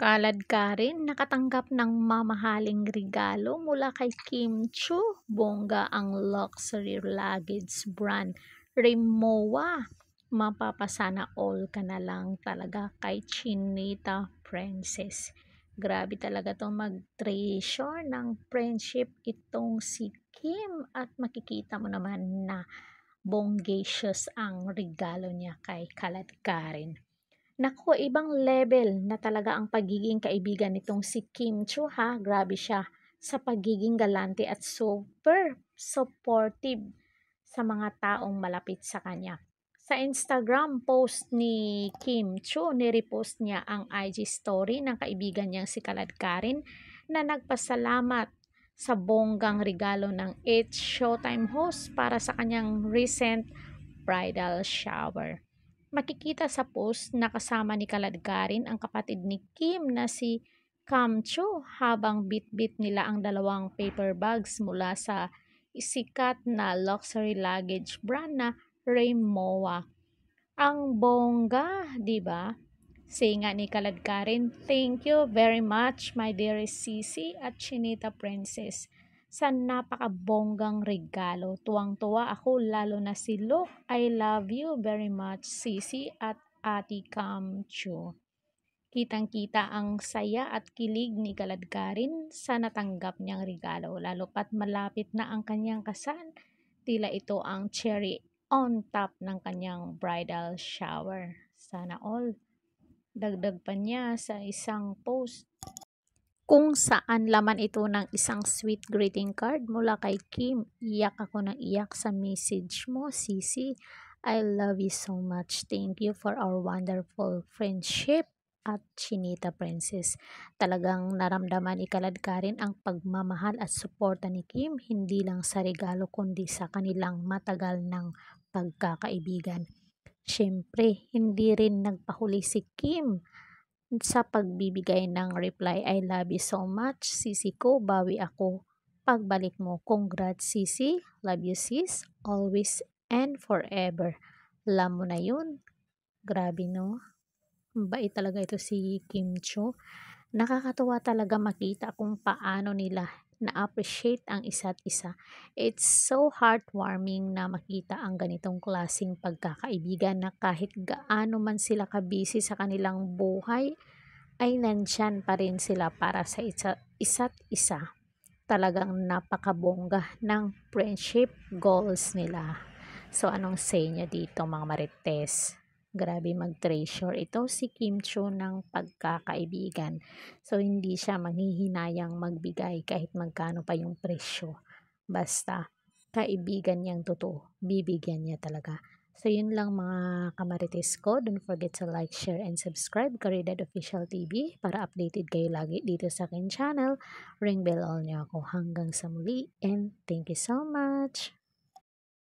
Kalad ka rin, nakatanggap ng mamahaling regalo mula kay Kim Chu, bongga ang luxury luggage brand Rimowa. Mapapasana all ka na lang talaga kay Chinita Princess. Grabe talaga itong mag-treasure ng friendship itong si Kim at makikita mo naman na bonggacious ang regalo niya kay Kalad Karen. Nako, ibang level na talaga ang pagiging kaibigan nitong si Kim Chu ha. Grabe siya sa pagiging galante at super supportive sa mga taong malapit sa kanya. Sa Instagram post ni Kim Chu, nirepost niya ang IG story ng kaibigan niyang si Kalad Karin na nagpasalamat sa bonggang regalo ng 8 Showtime host para sa kanyang recent bridal shower. Makikita sa post na kasama ni Kaladkarin ang kapatid ni Kim na si Kamcho habang bitbit -bit nila ang dalawang paper bags mula sa sikat na luxury luggage brand na Raymoa. Ang bongga, di ba? Singa ni Kaladkarin, thank you very much my dearest Sisi at Chinita Princess sa napakabonggang regalo. Tuwang-tuwa ako lalo na si Luke. I love you very much, Sisi at Ati Kamchu. Kitang-kita ang saya at kilig ni Kaladkarin sa natanggap niyang regalo, lalo pat malapit na ang kanyang kasan, Tila ito ang cherry on top ng kanyang bridal shower. Sana all. Dagdag pa niya sa isang post kung saan laman ito ng isang sweet greeting card mula kay Kim. Iyak ako ng iyak sa message mo, Sisi. I love you so much. Thank you for our wonderful friendship at Chinita Princess. Talagang naramdaman ikaladkarin ang pagmamahal at suporta ni Kim hindi lang sa regalo kundi sa kanilang matagal ng pagkakaibigan. Siyempre, hindi rin nagpahuli si Kim sa pagbibigay ng reply, I love you so much, sisi ko, bawi ako. Pagbalik mo, congrats sisi, love you sis, always and forever. Alam mo na yun. Grabe no? Bait talaga ito si Kim Cho. Nakakatuwa talaga makita kung paano nila na-appreciate ang isa't isa. It's so heartwarming na makita ang ganitong klasing pagkakaibigan na kahit gaano man sila kabisi sa kanilang buhay, ay nandyan pa rin sila para sa isa't isa. Talagang napakabongga ng friendship goals nila. So, anong say nyo dito mga Marites? Grabe mag-treasure. Ito si Kim Cho ng pagkakaibigan. So, hindi siya manghihinayang magbigay kahit magkano pa yung presyo. Basta, kaibigan niyang totoo. Bibigyan niya talaga. So, yun lang mga kamarites ko. Don't forget to like, share, and subscribe Karidad Official TV para updated kayo lagi dito sa akin channel. Ring bell all niyo ako. Hanggang sa muli and thank you so much!